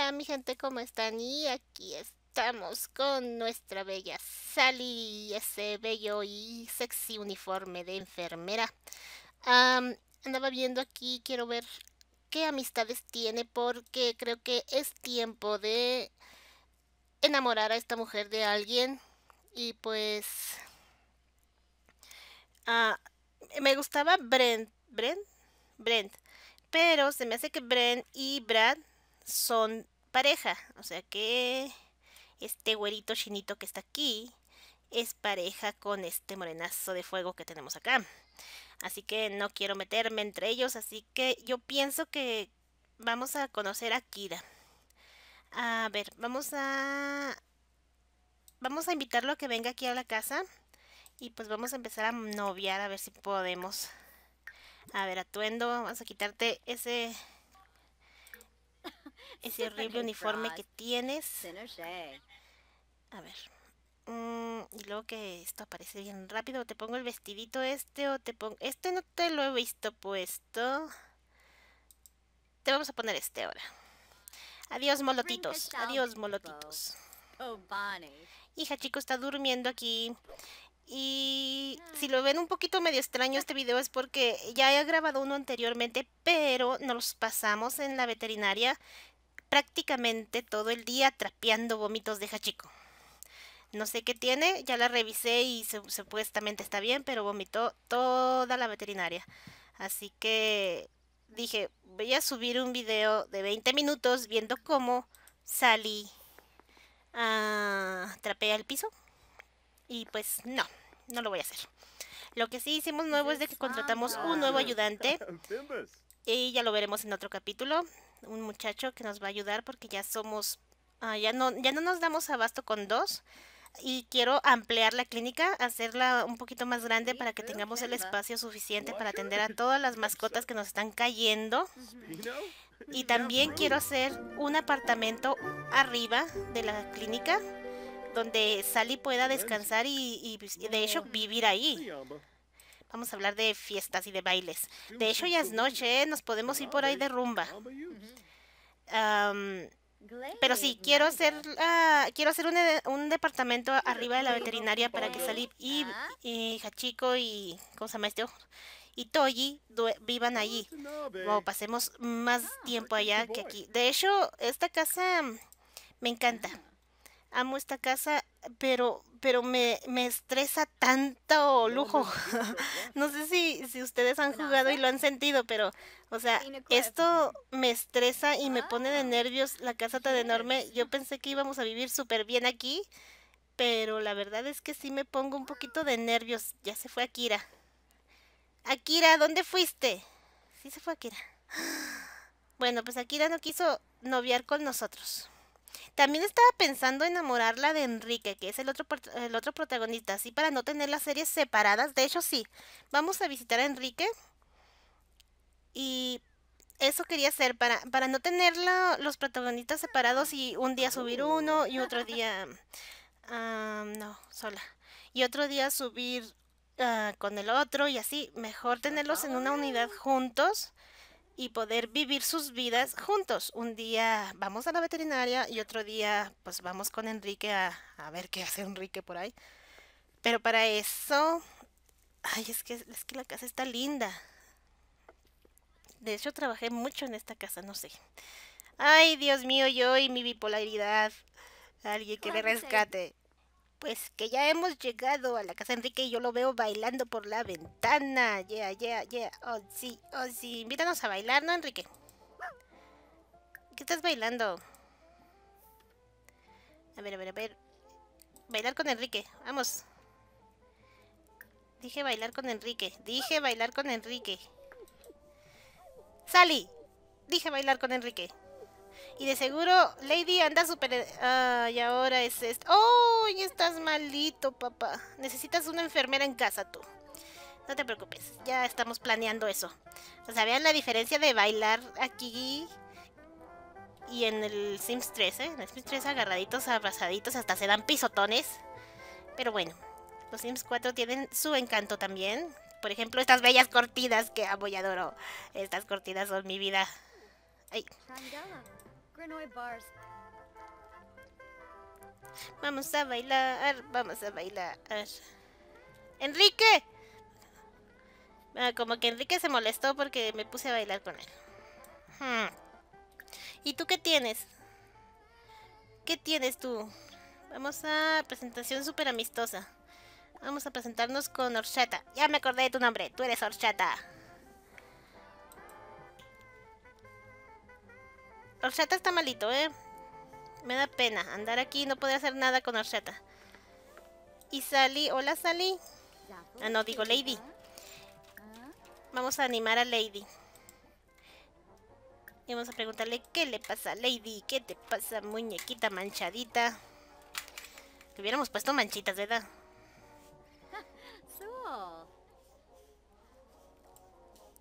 Hola mi gente, ¿cómo están? Y aquí estamos con nuestra bella Sally y ese bello y sexy uniforme de enfermera. andaba viendo aquí, quiero ver qué amistades tiene porque creo que es tiempo de enamorar a esta mujer de alguien y pues ah, me gustaba Brent, Brent, Brent, pero se me hace que Brent y Brad son pareja. O sea que este güerito chinito que está aquí es pareja con este morenazo de fuego que tenemos acá. Así que no quiero meterme entre ellos, así que yo pienso que vamos a conocer a Kira. A ver, vamos a... Vamos a invitarlo a que venga aquí a la casa. Y pues vamos a empezar a noviar a ver si podemos. A ver, atuendo, vamos a quitarte ese ese horrible uniforme que tienes. A ver. Mm, y luego que esto aparece bien rápido, te pongo el vestidito este o te pongo... Este no te lo he visto puesto. Te vamos a poner este ahora. Adiós, molotitos. Adiós, molotitos. Oh, Hija, chico, está durmiendo aquí. Y si lo ah. ven un poquito medio extraño este video es porque ya he grabado uno anteriormente, pero nos pasamos en la veterinaria prácticamente todo el día trapeando vómitos de Hachiko. No sé qué tiene, ya la revisé y supuestamente está bien, pero vomitó toda la veterinaria. Así que dije, voy a subir un video de 20 minutos viendo cómo salí a trapea el piso. Y pues no, no lo voy a hacer. Lo que sí hicimos nuevo es de que contratamos un nuevo ayudante. Y ya lo veremos en otro capítulo un muchacho que nos va a ayudar porque ya somos, ah, ya, no, ya no nos damos abasto con dos y quiero ampliar la clínica, hacerla un poquito más grande para que tengamos el espacio suficiente para atender a todas las mascotas que nos están cayendo. Y también quiero hacer un apartamento arriba de la clínica donde Sally pueda descansar y de hecho vivir ahí. Vamos a hablar de fiestas y de bailes. De hecho, ya es noche, ¿eh? nos podemos ir por ahí de rumba. pero sí, quiero hacer, quiero hacer un, departamento arriba de la veterinaria para que Salib y, y y, ¿cómo este y vivan allí. O pasemos más ah, tiempo allá que aquí. De hecho, esta casa mm, me encanta amo esta casa, pero, pero me, me estresa tanto lujo. no sé si, si ustedes han jugado y lo han sentido, pero, o sea, esto me estresa y me pone de ah. nervios la casa tan enorme. Yo pensé que íbamos a vivir súper bien aquí, pero la verdad es que sí me pongo un poquito de nervios. Ya se fue Akira. Akira, ¿dónde fuiste? Sí se fue Akira. Bueno, pues Akira no quiso noviar con nosotros. También estaba pensando enamorarla de Enrique, que es el otro, el otro protagonista, así para no tener las series separadas. De hecho, sí, vamos a visitar a Enrique. Y eso quería hacer, para, para no tener los protagonistas separados y un día subir uno y otro día... Ah, no, sola. Y otro día subir ah, con el otro y así. Mejor tenerlos en una unidad juntos y poder vivir sus vidas juntos. Un día vamos a la veterinaria y otro día pues vamos con Enrique a, ver qué hace Enrique por ahí. Pero para eso, ay, es que, es que la casa está linda. De hecho, trabajé mucho en esta casa, no sé. Ay, Dios mío, yo y mi bipolaridad. Alguien que me rescate. Pues que ya hemos llegado a la casa Enrique y yo lo veo bailando por la ventana. Yeah, yeah, yeah. Oh, sí, oh, sí. Invítanos a bailar, ¿no, Enrique? ¿Qué estás bailando? A ver, a ver, a ver. Bailar con Enrique. Vamos. Dije bailar con Enrique. Dije bailar con Enrique. salí Dije bailar con Enrique. Y de seguro Lady anda súper... Ah, eh, y ahora es esto. ¡Oh! estás malito, papá. Necesitas una enfermera en casa tú. No te preocupes, ya estamos planeando eso. O sea, vean la diferencia de bailar aquí y en el Sims 3, ¿eh? En el Sims 3 agarraditos, abrazaditos, hasta se dan pisotones. Pero bueno, los Sims 4 tienen su encanto también. Por ejemplo, estas bellas cortinas que amo adoro. Estas cortinas son mi vida. Ay. Vamos a bailar, vamos a bailar. ¡Enrique! Ah, como que Enrique se molestó porque me puse a bailar con él. Hmm. ¿Y tú qué tienes? ¿Qué tienes tú? Vamos a presentación súper amistosa. Vamos a presentarnos con Horchata. Ya me acordé de tu nombre. Tú eres Horchata. Orshata está malito, ¿eh? Me da pena andar aquí no poder hacer nada con Orshata. Y Sally, hola Sally. Ah, no, digo Lady. Vamos a animar a Lady. Y vamos a preguntarle, ¿qué le pasa Lady? ¿Qué te pasa muñequita manchadita? hubiéramos puesto manchitas, ¿verdad?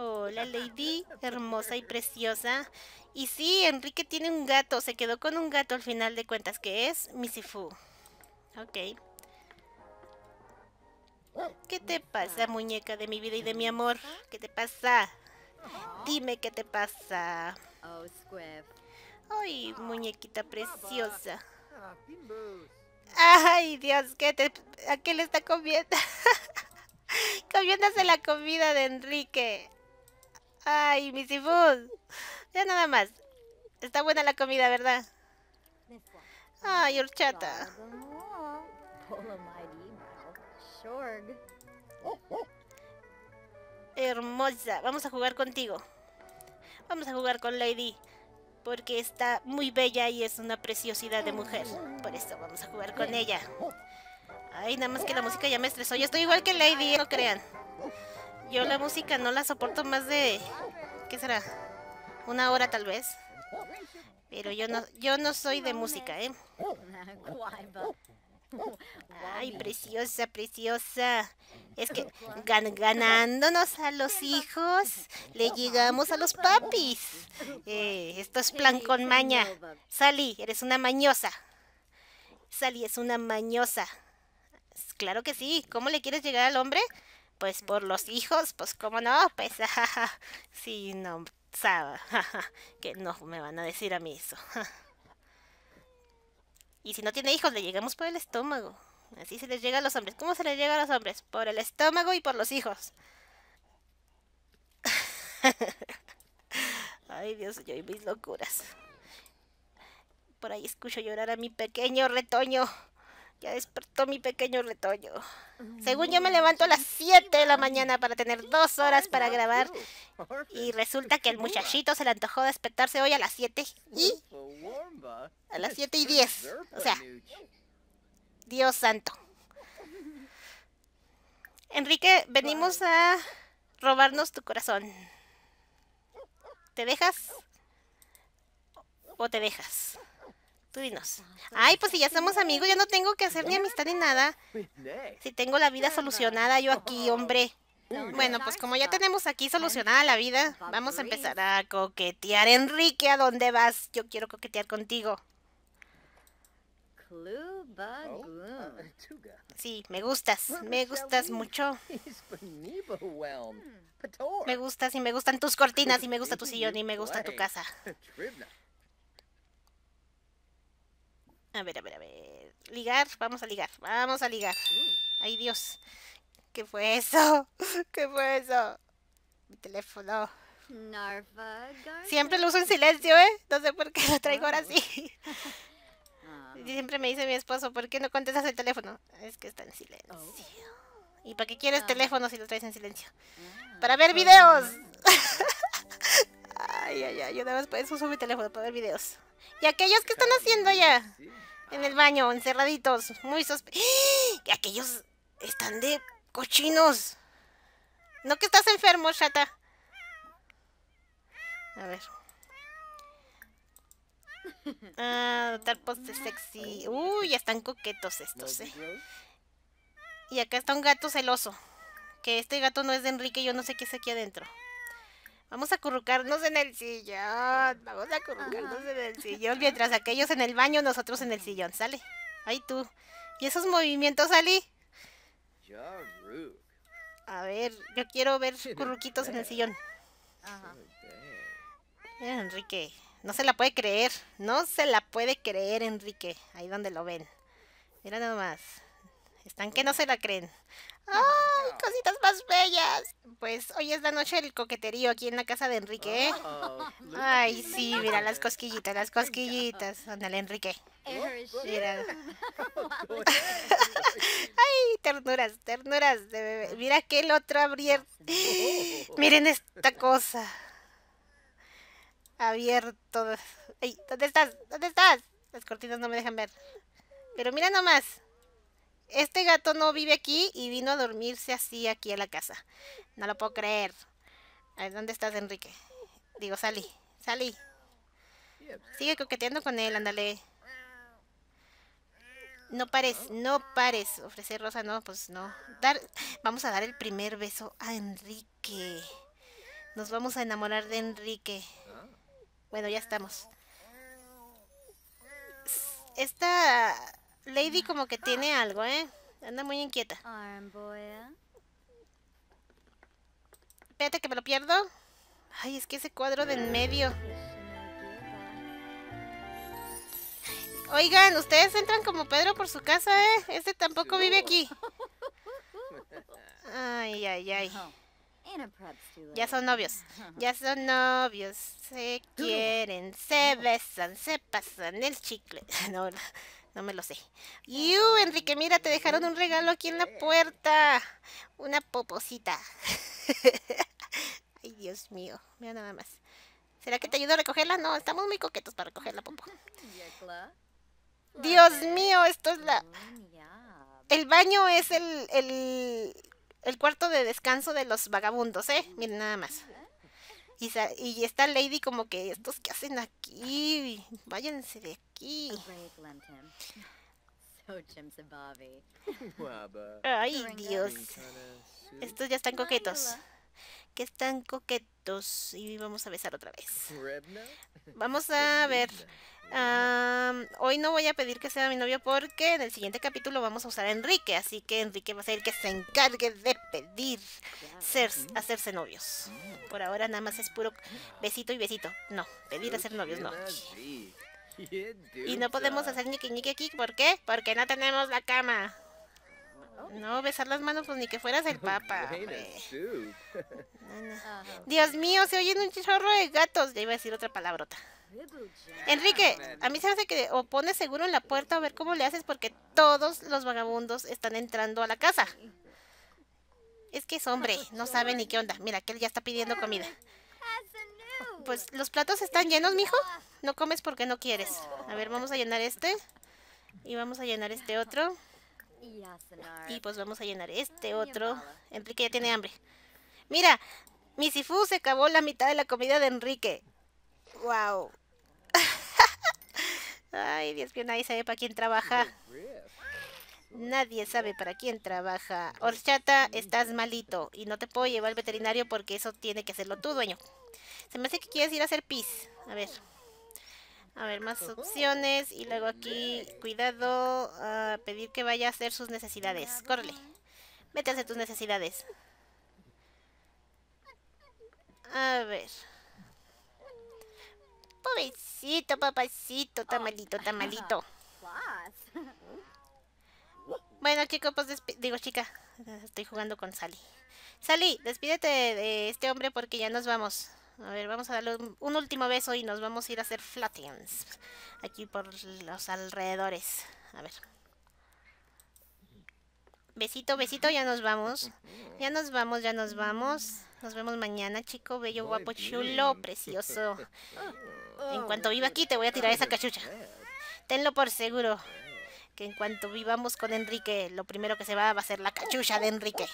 Hola Lady, hermosa y preciosa. Y sí, Enrique tiene un gato, se quedó con un gato al final de cuentas, que es Fu. Ok. ¿Qué te pasa, muñeca de mi vida y de mi amor? ¿Qué te pasa? Dime qué te pasa. Ay, muñequita preciosa. Ay, Dios, ¿qué te... ¿a qué le está comiendo? Comiéndose la comida de Enrique. Ay, Missy ya nada más. Está buena la comida, ¿verdad? Ay, horchata. Hermosa. Vamos a jugar contigo. Vamos a jugar con Lady. Porque está muy bella y es una preciosidad de mujer. Por eso vamos a jugar con ella. Ay, nada más que la música ya me estresó. Yo estoy igual que Lady, no crean. Yo la música no la soporto más de... ¿Qué será? Una hora tal vez. Pero yo no, yo no soy de música, ¿eh? Ay, preciosa, preciosa. Es que gan ganándonos a los hijos, le llegamos a los papis. Eh, esto es plan con maña. Sally, eres una mañosa. Sally es una mañosa. Claro que sí. ¿Cómo le quieres llegar al hombre? Pues por los hijos, pues cómo no, pues sí, no, Saba, que no me van a decir a mí eso. y si no tiene hijos, le llegamos por el estómago. Así se les llega a los hombres. ¿Cómo se les llega a los hombres? Por el estómago y por los hijos. Ay, Dios, yo y mis locuras. Por ahí escucho llorar a mi pequeño retoño. Ya despertó mi pequeño retoño. Según yo me levanto a las 7 de la mañana para tener dos horas para grabar. Y resulta que el muchachito se le antojó despertarse hoy a las 7 y... A las 7 y 10. O sea... Dios santo. Enrique, venimos a robarnos tu corazón. ¿Te dejas? ¿O te dejas? Tú dinos. Ah, Ay, pues si ya somos amigos, ya no tengo que hacer ni amistad ni nada. Si tengo la vida solucionada yo aquí, hombre. Bueno, pues como ya tenemos aquí solucionada la vida, vamos a empezar a coquetear. Enrique, ¿a dónde vas? Yo quiero coquetear contigo. Sí, me gustas, me gustas mucho. Me gustas y me gustan tus cortinas y me gusta tu sillón y me gusta tu casa. A ver, a ver, a ver. Ligar, vamos a ligar, vamos a ligar. Mm. Ay, Dios. ¿Qué fue eso? ¿Qué fue eso? Mi teléfono. Siempre lo uso en silencio, ¿eh? No sé por qué lo traigo ahora sí. Ah. Siempre me dice mi esposo, ¿por qué no contestas el teléfono? Es que está en silencio. Oh. ¿Y para qué quieres ah. teléfono si lo traes en silencio? Ah, para ver pues videos. ay, ay, ay. Yo nada más para eso uso mi teléfono, para ver videos. ¿Y aquellos que están haciendo allá? En el baño, encerraditos, muy sospe... Y ¡Ah! Aquellos están de cochinos. No que estás enfermo, chata. A ver. Ah, tal postes sexy. Uy, ya están coquetos estos, eh. Y acá está un gato celoso. Que este gato no es de Enrique, yo no sé qué es aquí adentro. Vamos a currucarnos en el sillón. Vamos a currucarnos en el sillón. Mientras aquellos en el baño, nosotros en el sillón. Sale. Ahí tú. ¿Y esos movimientos, Ali? A ver, yo quiero ver curruquitos en el sillón. Enrique. No se la puede creer. No se la puede creer, Enrique. Ahí donde lo ven. Mira más, Están que no se la creen. ¡Ay, cositas más bellas! Pues hoy es la noche del coqueterío aquí en la casa de Enrique. ¿eh? Oh, Ay, sí, mira las cosquillitas, las cosquillitas. Ándale, Enrique. Oh, mira. Ay, ternuras, ternuras de bebé. Mira que el otro abierto ah, oh. Miren esta cosa. Abierto. ¿dónde estás? ¿Dónde estás? Las cortinas no me dejan ver. Pero mira nomás este gato no vive aquí y vino a dormirse así aquí a la casa. No lo puedo creer. A ver, ¿dónde estás, Enrique? Digo, salí, salí. Sigue coqueteando con él, ándale. No pares, no pares. Ofrecer rosa, no, pues no. vamos a dar el primer beso a Enrique. Nos vamos a enamorar de Enrique. Bueno, ya estamos. Esta Lady como que tiene algo, ¿eh? Anda muy inquieta. Espérate que me lo pierdo. Ay, es que ese cuadro de en medio. Oigan, ustedes entran como Pedro por su casa, ¿eh? Este tampoco vive aquí. Ay, ay, ay. Ya son novios. Ya son novios. Se quieren, se besan, se pasan el chicle. No, no. No me lo sé. ¡Yu, Enrique, mira, te dejaron un regalo aquí en la puerta! Una poposita. Ay, Dios mío. Mira nada más. ¿Será que te ayudo a recogerla? No, estamos muy coquetos para recoger la popo. Dios mío, esto es la... El baño es el, el, el cuarto de descanso de los vagabundos, ¿eh? Miren nada más. Y, está Lady como que, ¿estos que hacen aquí? Váyanse de aquí. Ay, Dios. Estos ya están coquetos. Que están coquetos. Y vamos a besar otra vez. Vamos a ver hoy no voy a pedir que sea mi novio porque en el siguiente capítulo vamos a usar a Enrique, así que Enrique va a ser el que se encargue de pedir ser, hacerse novios. Ah. Por ahora nada más es puro besito y besito. No, pedir hacer novios no. Y no podemos hacer niqui ñiqui aquí, ¿por qué? Porque no tenemos la cama. ¿no? besar las manos, pues ni que fueras el papa. Dios mío, se oyen un chorro de gatos. Ya iba a decir otra palabrota. Enrique, a mí se hace que o pones seguro en la puerta a ver cómo le haces porque todos los vagabundos están entrando a la casa. Es que es hombre, no sabe ni qué onda. Mira, que él ya está pidiendo comida. Pues los platos están llenos, mijo. No comes porque no quieres. A ver, vamos a llenar este. Y vamos a llenar este otro. Y pues vamos a llenar este otro. Enrique ya tiene hambre. Mira, mi Sifu se acabó la mitad de la comida de Enrique. Wow. Ay, Dios mío, nadie sabe para quién trabaja. Nadie sabe para quién trabaja. Horchata, estás malito y no te puedo llevar al veterinario porque eso tiene que hacerlo tu dueño. Se me hace que quieres ir a hacer pis. A ver. A ver, más opciones. Y luego aquí, cuidado, a ah, pedir que vaya a hacer sus necesidades. Corle, Vete a tus necesidades. A ver. Pobrecito, papacito, tamalito, tamalito. Bueno, aquí pues digo, chica, estoy jugando con Sally. Sally, despídete de este hombre porque ya nos vamos. A ver, vamos a darle un, último beso y nos vamos a ir a hacer flatians. Aquí por los alrededores. A ver. Besito, besito, ya nos vamos. Ya nos vamos, ya nos vamos. Nos vemos mañana, chico. Bello, guapo, chulo, precioso. En cuanto viva aquí, te voy a tirar esa cachucha. Tenlo por seguro. Que en cuanto vivamos con Enrique, lo primero que se va, va a ser la cachucha de Enrique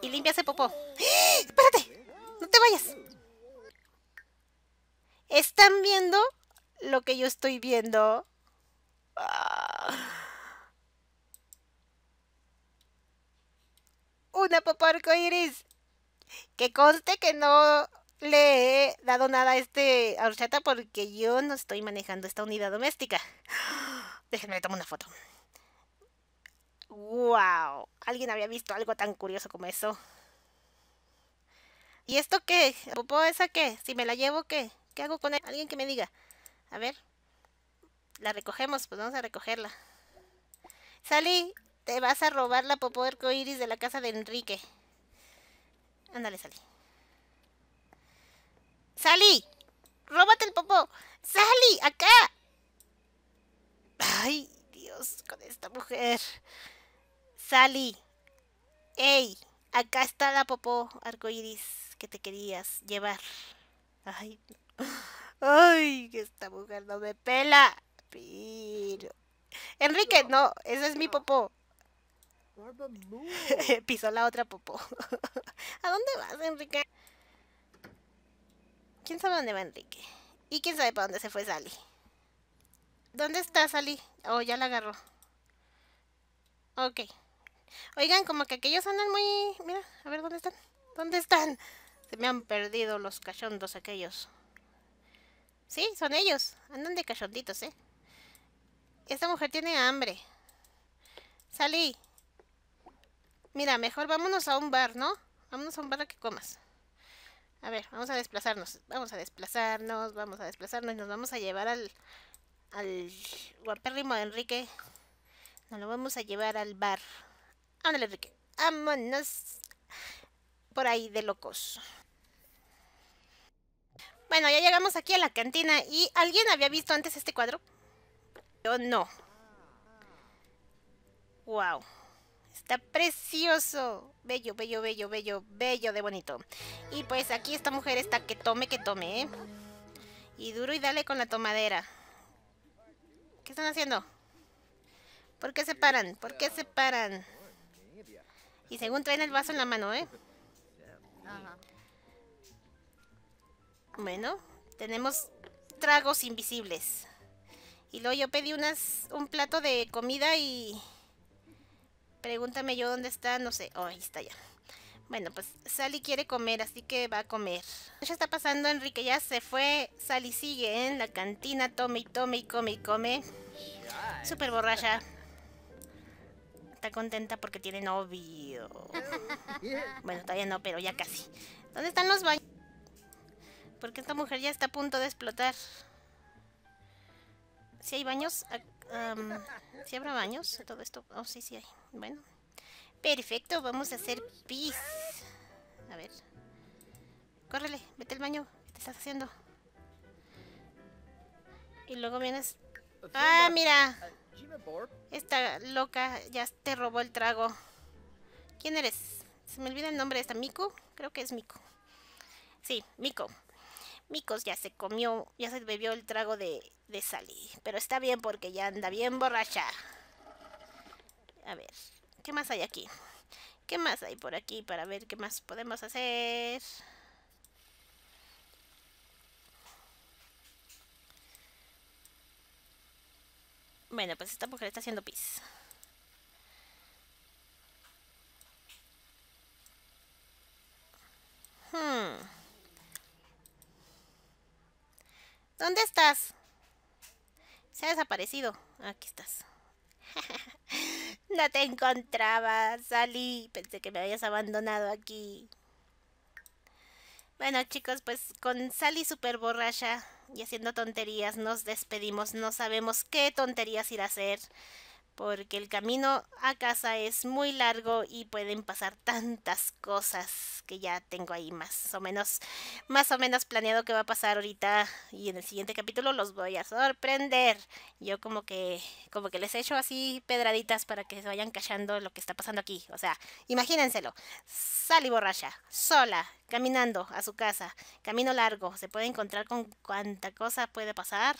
y limpias el popó. ¡Espérate! ¡No te vayas! Están viendo lo que yo estoy viendo. Ah. Una popó iris! Que conste que no le he dado nada a este horchata porque yo no estoy manejando esta unidad doméstica. Déjenme tomar una foto. ¡Wow! ¿Alguien había visto algo tan curioso como eso? ¿Y esto qué? ¿Popó esa qué? Si me la llevo, ¿qué? ¿Qué hago con ella? Alguien que me diga. A ver. La recogemos, pues vamos a recogerla. Sally, te vas a robar la popó Iris de la casa de Enrique. Ándale, Sally. ¡Sally! ¡Róbate el popó! ¡Sally! ¡Acá! ¡Ay, Dios! Con esta mujer. Sally, hey, acá está la popó arcoiris que te querías llevar. Ay, ay, esta mujer no me pela. Enrique, no, esa es mi popó. Pisó la otra popó. ¿A dónde vas, Enrique? ¿Quién sabe dónde va Enrique? ¿Y quién sabe para dónde se fue Sally? ¿Dónde está Sally? Oh, ya la agarró. Ok. Oigan, como que aquellos andan muy... Mira, a ver, ¿dónde están? ¿Dónde están? Se me han perdido los cachondos aquellos. Sí, son ellos. Andan de cachonditos, ¿eh? Esta mujer tiene hambre. Salí. Mira, mejor vámonos a un bar, ¿no? Vámonos a un bar a que comas. A ver, vamos a desplazarnos. Vamos a desplazarnos, vamos a desplazarnos y nos vamos a llevar al... Al guapérrimo Enrique. Nos lo vamos a llevar al bar. Ándale, Enrique. Vámonos por ahí de locos. Bueno, ya llegamos aquí a la cantina. ¿Y alguien había visto antes este cuadro? Yo no. Wow. Está precioso. Bello, bello, bello, bello, bello de bonito. Y pues aquí esta mujer está que tome, que tome, ¿eh? Y duro y dale con la tomadera. ¿Qué están haciendo? ¿Por qué se paran? ¿Por qué se paran? Y según traen el vaso en la mano, ¿eh? Ajá. Bueno, tenemos tragos invisibles. Y luego yo pedí unas, un plato de comida y... Pregúntame yo dónde está, no sé. Oh, ahí está ya. Bueno, pues Sally quiere comer, así que va a comer. Ya está pasando, Enrique ya se fue. Sally sigue en la cantina, tome y tome y come y come. Súper borracha está contenta porque tiene novio. bueno, todavía no, pero ya casi. ¿Dónde están los baños? Porque esta mujer ya está a punto de explotar. Si hay baños, ah, si habrá baños, todo esto. Oh, sí, sí hay. Bueno. Perfecto, vamos a hacer pis. A ver. Córrele, vete el baño. ¿Qué te estás haciendo? Y luego vienes... Ah, mira. Esta loca ya te robó el trago. ¿Quién eres? Se me olvida el nombre de esta Miku. Creo que es mico Sí, mico Mikos ya se comió, ya se bebió el trago de, de Sally. Pero está bien porque ya anda bien borracha. A ver, ¿qué más hay aquí? ¿Qué más hay por aquí para ver qué más podemos hacer? Bueno, pues esta mujer está haciendo pis. Hmm. ¿Dónde estás? Se ha desaparecido. Aquí estás. no te encontraba, salí. Pensé que me habías abandonado aquí. Bueno chicos, pues con Sally super borracha y haciendo tonterías nos despedimos. No sabemos qué tonterías ir a hacer porque el camino a casa es muy largo y pueden pasar tantas cosas que ya tengo ahí más o menos más o menos planeado que va a pasar ahorita y en el siguiente capítulo los voy a sorprender. Yo como que como que les echo así pedraditas para que se vayan cachando lo que está pasando aquí, o sea, imagínenselo. y borracha, sola, caminando a su casa, camino largo, se puede encontrar con cuánta cosa puede pasar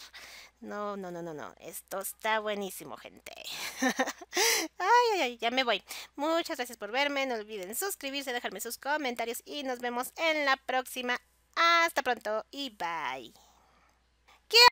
no, no, no, no, no. Esto está buenísimo, gente. ay, ay, ay, ya me voy. Muchas gracias por verme. No olviden suscribirse, dejarme sus comentarios y nos vemos en la próxima. Hasta pronto y bye.